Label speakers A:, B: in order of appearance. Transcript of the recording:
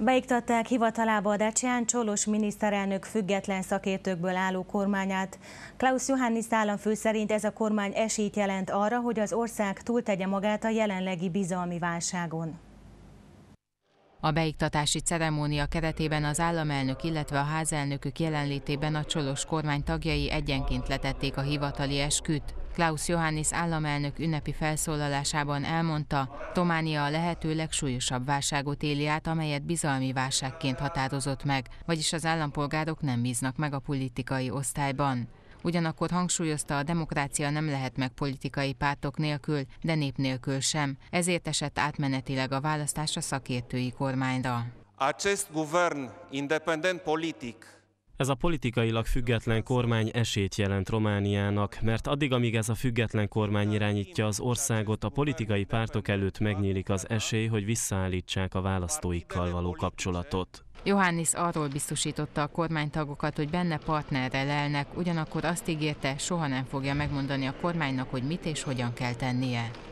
A: Beiktatták hivatalába a Decsán Csolos miniszterelnök független szakértőkből álló kormányát. Klaus Johannis államfő szerint ez a kormány esélyt jelent arra, hogy az ország túltegye magát a jelenlegi bizalmi válságon.
B: A beiktatási ceremónia keretében az államelnök, illetve a házelnökök jelenlétében a Csolos kormány tagjai egyenként letették a hivatali esküt. Klaus Johannis államelnök ünnepi felszólalásában elmondta, Tománia a lehető legsúlyosabb válságot éli át, amelyet bizalmi válságként határozott meg, vagyis az állampolgárok nem bíznak meg a politikai osztályban. Ugyanakkor hangsúlyozta, a demokrácia nem lehet meg politikai pártok nélkül, de nép nélkül sem, ezért esett átmenetileg a választás a szakértői
C: kormányra. Acest guvern independent politic
D: ez a politikailag független kormány esélyt jelent Romániának, mert addig, amíg ez a független kormány irányítja az országot, a politikai pártok előtt megnyílik az esély, hogy visszaállítsák a választóikkal való kapcsolatot.
B: Johannis arról biztosította a kormánytagokat, hogy benne partnerre lelnek, ugyanakkor azt ígérte, soha nem fogja megmondani a kormánynak, hogy mit és hogyan kell tennie.